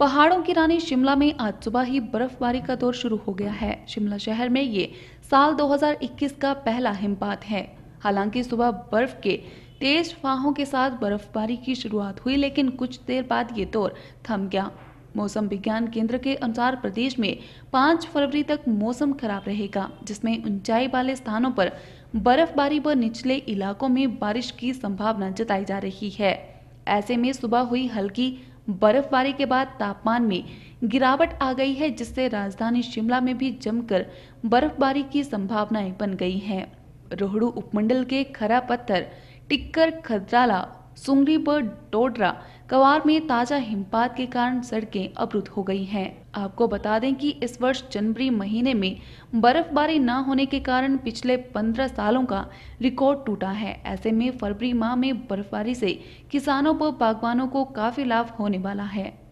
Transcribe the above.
पहाड़ों की रानी शिमला में आज सुबह ही बर्फबारी का दौर शुरू हो गया है शिमला शहर में ये साल 2021 का पहला हिमपात है हालांकि सुबह बर्फ के तेज फाहों के साथ बर्फबारी की शुरुआत हुई लेकिन कुछ देर बाद ये दौर थम गया मौसम विज्ञान केंद्र के अनुसार प्रदेश में 5 फरवरी तक मौसम खराब रहेगा जिसमें ऊंचाई वाले स्थानों पर बर्फबारी व निचले इलाकों में बारिश की संभावना जताई जा रही है ऐसे में सुबह हुई हल्की बर्फबारी के बाद तापमान में गिरावट आ गई है जिससे राजधानी शिमला में भी जमकर बर्फबारी की संभावनाएं बन गई हैं रोहड़ू उपमंडल के खरा पत्थर टिक्कर खदराला सुंगरी व डोडरा कवार में ताजा हिमपात के कारण सड़कें अवरुद्ध हो गई हैं आपको बता दें कि इस वर्ष जनवरी महीने में बर्फबारी न होने के कारण पिछले 15 सालों का रिकॉर्ड टूटा है ऐसे में फरवरी माह में बर्फबारी से किसानों व बागवानों को काफी लाभ होने वाला है